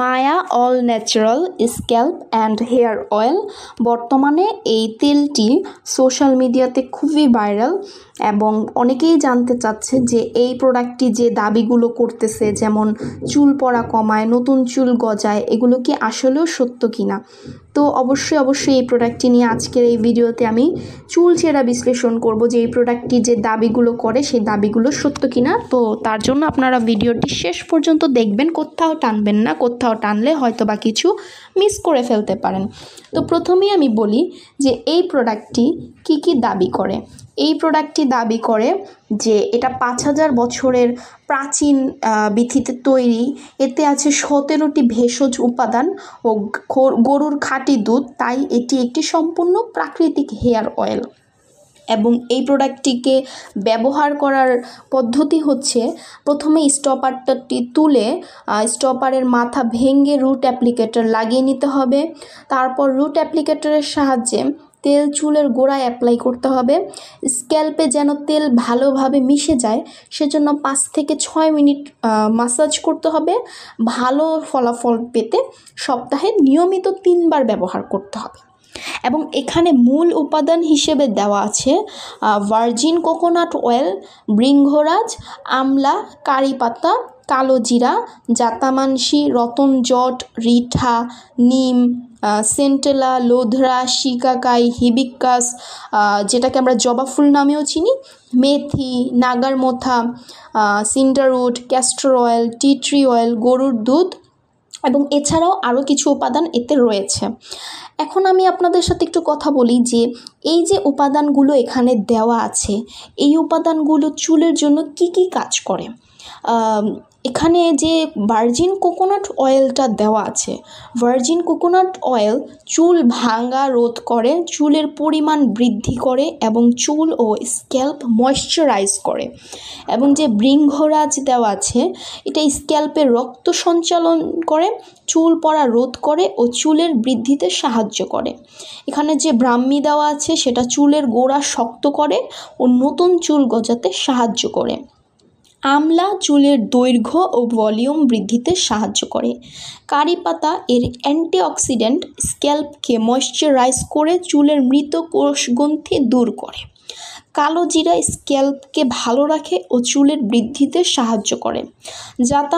Maya all natural scalp and hair oil বর্তমানে এই তেলটি সোশ্যাল মিডিয়াতে খুবই ভাইরাল এবং অনেকেই জানতে চাচ্ছে যে এই প্রোডাক্টটি যে দাবিগুলো করতেছে যেমন চুল পড়া কমায় নতুন চুল গজায় এগুলো কি আসলেও সত্য কিনা তো অবশ্যই অবশ্যই এই প্রোডাক্টটি নিয়ে আজকের এই ভিডিওতে আমি চুল ছেঁড়া বিশ্লেষণ করব যে এই প্রোডাক্টটি যে দাবিগুলো করে সেই দাবিগুলো সত্য কিনা তো তার জন্য আপনারা ভিডিওটি শেষ পর্যন্ত দেখবেন কোথাও টানবেন না কোথাও টানলে হয়তো বা কিছু মিস করে ফেলতে পারেন তো প্রথমেই আমি বলি যে এই প্রোডাক্টটি কি কি দাবি করে এই প্রোডাক্টটি দাবি করে যে এটা পাঁচ হাজার বছরের প্রাচীন বিথিতে তৈরি এতে আছে সতেরোটি ভেষজ উপাদান ও গরুর খাঁটি দুধ তাই এটি একটি সম্পূর্ণ প্রাকৃতিক হেয়ার অয়েল এবং এই প্রোডাক্টটিকে ব্যবহার করার পদ্ধতি হচ্ছে প্রথমে স্টপারটি তুলে স্টপারের মাথা ভেঙে রুট অ্যাপ্লিকেটর লাগিয়ে নিতে হবে তারপর রুট অ্যাপ্লিকেটরের সাহায্যে তেল চুলের গোড়ায় অ্যাপ্লাই করতে হবে স্ক্যাল্পে যেন তেল ভালোভাবে মিশে যায় সেজন্য পাঁচ থেকে ছয় মিনিট মাসাজ করতে হবে ভালো ফলাফল পেতে সপ্তাহে নিয়মিত তিনবার ব্যবহার করতে হবে এবং এখানে মূল উপাদান হিসেবে দেওয়া আছে ভার্জিন কোকোনাট অয়েল বৃঙ্গরাজ আমলা কারি পাতা কালোজিরা জাতামানসি রতন জট রিঠা নিম সেন্টেলা লোধরা শিকাকাই হিবিকাস যেটাকে আমরা জবা ফুল নামেও চিনি মেথি নাগারমোথা cedarwood castor oil tea tree oil গরুর দুধ এবং এছাড়াও আরও কিছু উপাদান এতে রয়েছে এখন আমি আপনাদের সাথে একটু কথা বলি যে এই যে উপাদানগুলো এখানে দেওয়া আছে এই উপাদানগুলো চুলের জন্য কি কি কাজ করে এখানে যে ভার্জিন কোকোনাট অয়েলটা দেওয়া আছে ভার্জিন কোকোনাট অয়েল চুল ভাঙা রোধ করে চুলের পরিমাণ বৃদ্ধি করে এবং চুল ও স্ক্যাল্প ময়শ্চারাইজ করে এবং যে বৃঙ্গরাজ দেওয়া আছে এটা স্ক্যাল্পে রক্ত সঞ্চালন করে চুল পড়া রোধ করে ও চুলের বৃদ্ধিতে সাহায্য করে এখানে যে ব্রাহ্মী দেওয়া আছে সেটা চুলের গোড়া শক্ত করে ও নতুন চুল গজাতে সাহায্য করে আমলা চুলের দৈর্ঘ্য ও ভলিউম বৃদ্ধিতে সাহায্য করে কারি পাতা এর অ্যান্টিঅক্সিডেন্ট স্ক্যাল্পকে ময়শ্চারাইজ করে চুলের মৃত কোষগ্রন্থি দূর করে কালো জিরা স্ক্যাল্পকে ভালো রাখে ও চুলের বৃদ্ধিতে সাহায্য করে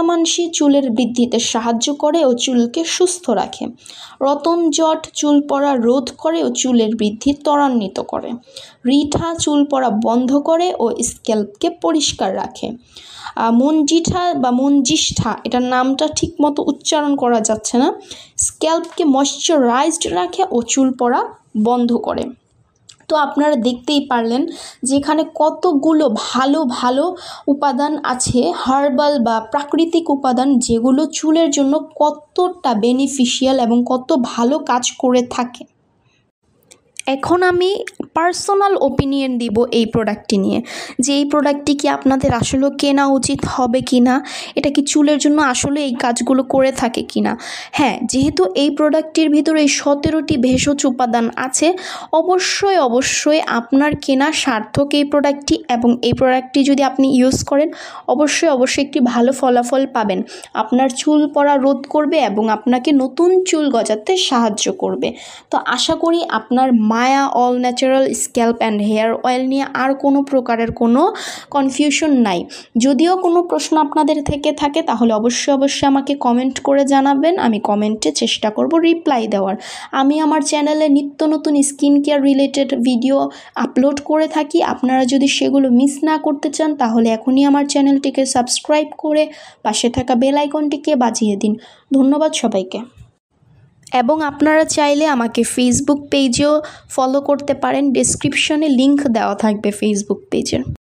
মানসি চুলের বৃদ্ধিতে সাহায্য করে ও চুলকে সুস্থ রাখে রতন জট চুল পড়া রোধ করে ও চুলের বৃদ্ধি ত্বরান্বিত করে রিঠা চুল পড়া বন্ধ করে ও স্ক্যাল্পকে পরিষ্কার রাখে মঞ্জিঠা বা মঞ্জিষ্ঠা এটার নামটা ঠিক মতো উচ্চারণ করা যাচ্ছে না স্ক্যাল্পকে ময়শ্চারাইজড রাখে ও চুল পড়া বন্ধ করে তো আপনারা দেখতেই পারলেন যেখানে কতগুলো ভালো ভালো উপাদান আছে হার্বাল বা প্রাকৃতিক উপাদান যেগুলো চুলের জন্য কতটা বেনিফিশিয়াল এবং কত ভালো কাজ করে থাকে এখন আমি পার্সোনাল ওপিনিয়ন দিব এই প্রোডাক্টটি নিয়ে যে এই প্রোডাক্টটি কি আপনাদের আসলেও কেনা উচিত হবে কি না এটা কি চুলের জন্য আসলে এই কাজগুলো করে থাকে কি না হ্যাঁ যেহেতু এই প্রোডাক্টটির ভিতরে এই সতেরোটি ভেষজ উপাদান আছে অবশ্যই অবশ্যই আপনার কেনা সার্থক এই প্রোডাক্টটি এবং এই প্রোডাক্টটি যদি আপনি ইউজ করেন অবশ্যই অবশ্যই একটি ভালো ফলাফল পাবেন আপনার চুল পড়া রোধ করবে এবং আপনাকে নতুন চুল গজাতে সাহায্য করবে তো আশা করি আপনার মা Maya all natural scalp and hair oil নিয়ে আর কোনো প্রকারের কোনো কনফিউশন নাই যদিও কোনো প্রশ্ন আপনাদের থেকে থাকে তাহলে অবশ্যই অবশ্যই আমাকে কমেন্ট করে জানাবেন আমি কমেন্টে চেষ্টা করব রিপ্লাই দেওয়ার আমি আমার চ্যানেলে নিত্য নতুন skin care related video upload করে থাকি আপনারা যদি সেগুলো মিস না করতে চান তাহলে এখনই আমার চ্যানেলটিকে সাবস্ক্রাইব করে পাশে থাকা বেল আইকনটিকে বাজিয়ে দিন ধন্যবাদ সবাইকে এবং আপনারা চাইলে আমাকে ফেসবুক পেজেও ফলো করতে পারেন ডিসক্রিপশনে লিংক দেওয়া থাকবে ফেসবুক পেজের